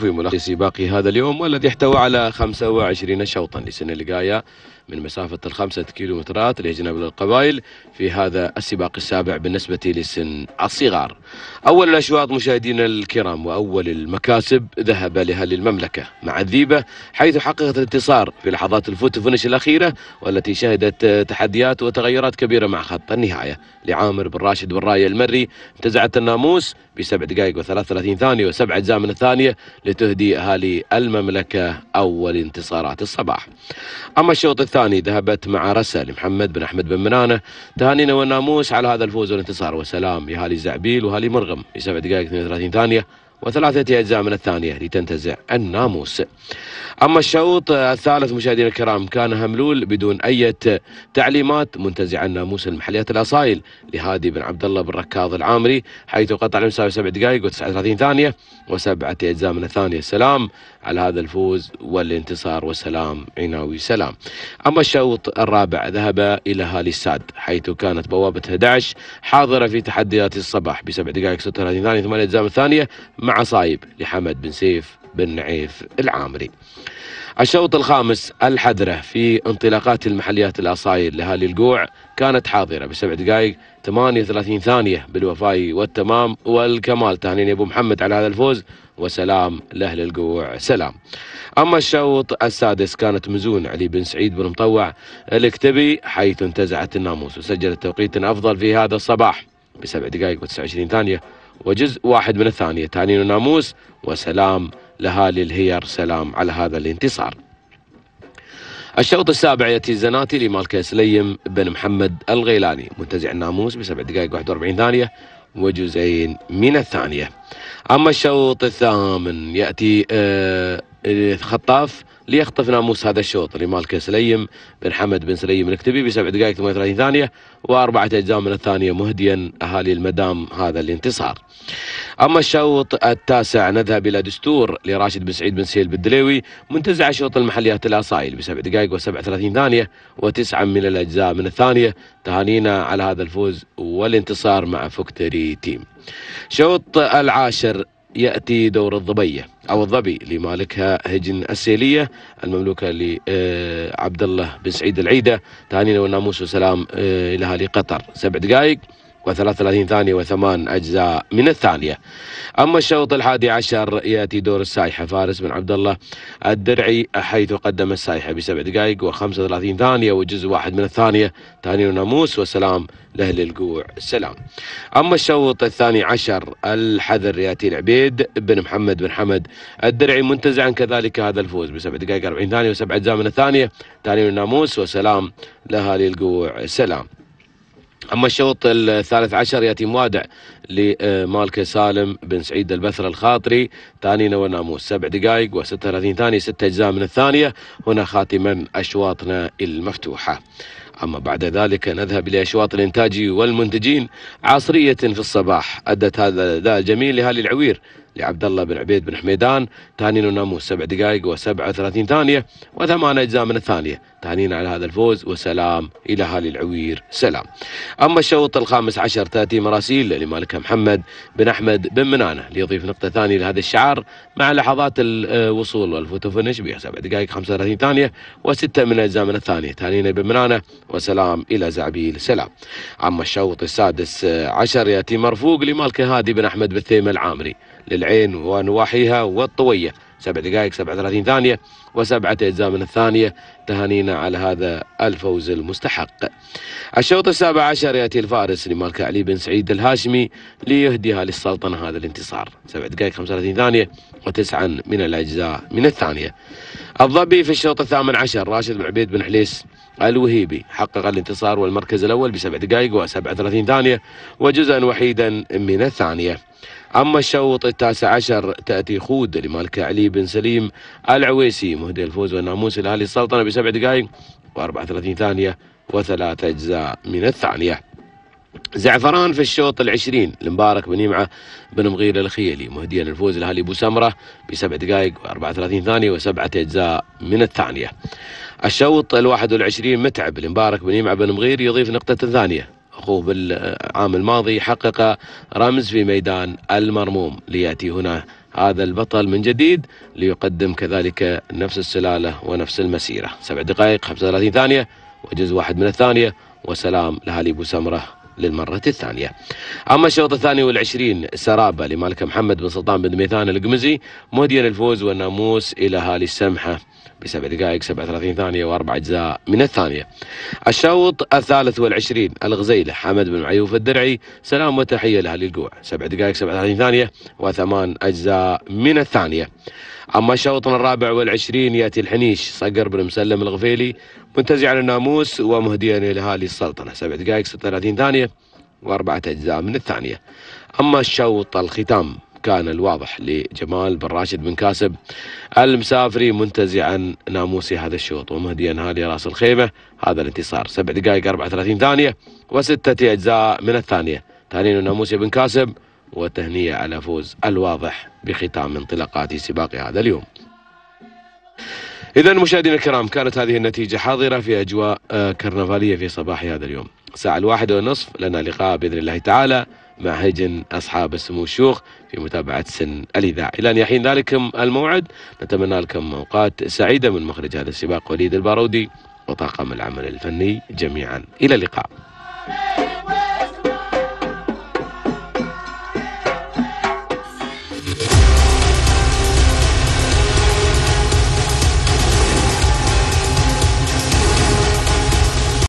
في ملخص سباق هذا اليوم والذي احتوى على 25 شوطا لسن القايه من مسافة الخمسة كيلومترات ليجنب القبائل في هذا السباق السابع بالنسبة لسن الصغار أول الأشواط مشاهدينا الكرام وأول المكاسب ذهب لها المملكة مع الذيبة حيث حققت الانتصار في لحظات الفوت فنش الأخيرة والتي شهدت تحديات وتغيرات كبيرة مع خط النهاية لعامر بن راشد بن راية المري انتزعت الناموس بسبع دقائق و33 ثانية وسبع أجزاء من الثانية لتهدي أهالي المملكة أول انتصارات الصباح أما الشوط الثاني الثاني ذهبت مع رسل محمد بن أحمد بن منانة تهانينا والناموس على هذا الفوز والانتصار وسلام يا هالي زعبيل وهالي مرغم في سبع دقائق 32 ثانية وثلاثة أجزاء من الثانية لتنتزع الناموس أما الشوط الثالث مشاهدينا الكرام كان هملول بدون أي تعليمات منتزع الناموس المحليات الأصايل لهادي بن عبد الله بن ركاض العامري حيث قطع المساوي سبع دقائق و39 ثانية وسبعة أجزاء من الثانية سلام على هذا الفوز والانتصار والسلام عناوي سلام أما الشوط الرابع ذهب إلى هالي الساد حيث كانت بوابة 11 حاضرة في تحديات الصباح بسبع دقائق 36 ثانية ثمانية أجزاء من الثانية مع مع صايب لحمد بن سيف بن نعيف العامري الشوط الخامس الحذرة في انطلاقات المحليات الأصايل لأهالي القوع كانت حاضرة بسبع دقائق 38 ثانية بالوفاء والتمام والكمال تهنين أبو محمد على هذا الفوز وسلام لأهل القوع سلام أما الشوط السادس كانت مزون علي بن سعيد بن مطوع الاكتبي حيث انتزعت الناموس وسجلت توقيت أفضل في هذا الصباح بسبع دقائق و29 ثانية وجزء واحد من الثانية تانين وناموس وسلام لهالي الهير سلام على هذا الانتصار الشوط السابع يأتي الزناتي لمالكي سليم بن محمد الغيلاني منتزع الناموس بسبع دقائق 41 ثانية وجزئين من الثانية أما الشوط الثامن يأتي آه، خطاف ليخطف ناموس هذا الشوط لمالكه سليم بن حمد بن سليم الكتبي بسبع دقائق 38 ثانيه واربعه اجزاء من الثانيه مهديا اهالي المدام هذا الانتصار. اما الشوط التاسع نذهب الى دستور لراشد بن سعيد بن سهيل بالدليوي منتزع شوط المحليات الاصايل بسبع دقائق و37 ثانيه وتسعه من الاجزاء من الثانيه تهانينا على هذا الفوز والانتصار مع فكتري تيم. شوط العاشر يأتي دور الظبية أو الظبي لمالكها هجن السيلية المملوكة لعبد الله بن سعيد العيدة تهانينا والناموس وسلام آه، لها قطر سبع دقائق و33 ثانية وثمان أجزاء من الثانية أما الشوط الحادي عشر يأتي دور السايحة فارس بن عبد الله الدرعي حيث قدم السايحة بسبع دقائق و35 ثانية وجزء واحد من الثانية ثاني وناموس وسلام لأهل القوع سلام أما الشوط الثاني عشر الحذر يأتي العبيد بن محمد بن حمد الدرعي منتزعا كذلك هذا الفوز بسبع دقائق 40 ثانية وسبع أجزاء من الثانية ثاني وناموس وسلام لأهالي القوع سلام أما الشوط الثالث عشر يأتي موادع لمالك سالم بن سعيد البثر الخاطري ثانينا والناموس سبع دقائق و36 ثانية ست أجزاء من الثانية هنا خاتما أشواطنا المفتوحة أما بعد ذلك نذهب إلى أشواط الإنتاج والمنتجين عصرية في الصباح أدت هذا الأداء الجميل لهالي العوير لعبد الله بن عبيد بن حميدان تانين وناموس سبع دقائق وسبعة وثلاثين ثانية وثمان أجزاء من الثانية تانين على هذا الفوز وسلام إلى هالي العوير سلام أما الشوط الخامس عشر تأتي مراسيل لمالك محمد بن أحمد بن منانة ليضيف نقطة ثانية لهذا الشعار مع لحظات الوصول آه، والفوتو فنش سبع دقائق 35 ثانية وستة من أجزاء من الثانية تانين بن منانة وسلام إلى زعبيل سلام أما الشوط السادس آه، عشر يأتي مرفوق لمالك هادي بن أحمد بالثيمة العامري للعب العين ونواحيها والطوية سبع دقائق 37 ثانية وسبعة أجزاء من الثانية تهانينا على هذا الفوز المستحق الشوط السابع عشر يأتي الفارس لمالك علي بن سعيد الهاشمي ليهديها للسلطنة هذا الانتصار سبع دقائق 35 ثانية وتسعا من الأجزاء من الثانية الضبي في الشوط الثامن عشر راشد بن عبيد بن حليس الوهيبي حقق الانتصار والمركز الأول بسبع دقائق و37 ثانية وجزءا وحيدا من الثانية أما الشوط التاسع عشر تأتي خود لمالك علي بن سليم العويسي مهدي الفوز والناموس لأهلي السلطنة بسبع دقائق و34 ثانية وثلاث أجزاء من الثانية زعفران في الشوط العشرين لمبارك بن يمعة بن مغير الخيلي مهديا الفوز الأهلي ابو سمره بسبع دقائق و34 ثانيه وسبعه اجزاء من الثانيه. الشوط ال21 متعب لمبارك بن يمعة بن مغير يضيف نقطه ثانيه اخوه العام الماضي حقق رمز في ميدان المرموم ليأتي هنا هذا البطل من جديد ليقدم كذلك نفس السلالة ونفس المسيرة سبع دقائق 35 ثانية وجزء واحد من الثانية وسلام لهالي سمره للمرة الثانية أما الشوط الثاني والعشرين سرابة لمالك محمد بن سلطان بن ميثان القمزي مهديا الفوز والناموس إلى هالي السمحة بسبع دقائق 37 ثانية وأربع أجزاء من الثانية الشوط الثالث والعشرين الغزيلة حمد بن عيوف الدرعي سلام وتحية لأهل القوع سبع دقائق 37 ثانية وثمان أجزاء من الثانية أما شوطنا الرابع والعشرين يأتي الحنيش صقر بن مسلم الغفيلي منتزع الناموس ومهديا لهالي السلطنة سبع دقائق 36 ثانية وأربعة أجزاء من الثانية أما الشوط الختام كان الواضح لجمال بن راشد بن كاسب المسافري منتزعا ناموسي هذا الشوط ومهديا هالي راس الخيمة هذا الانتصار سبع دقائق 34 ثانية وستة أجزاء من الثانية ثانين ناموسي بن كاسب وتهنية على فوز الواضح بختام انطلاقات سباق هذا اليوم إذا مشاهدينا الكرام كانت هذه النتيجة حاضرة في أجواء آه، كرنفالية في صباح هذا اليوم الساعة الواحدة والنصف لنا لقاء بإذن الله تعالى مع هجن أصحاب السمو الشيوخ في متابعة سن الإذاعة إلى أن يحين ذلك الموعد نتمنى لكم أوقات سعيدة من مخرج هذا السباق وليد البارودي وطاقم العمل الفني جميعا إلى اللقاء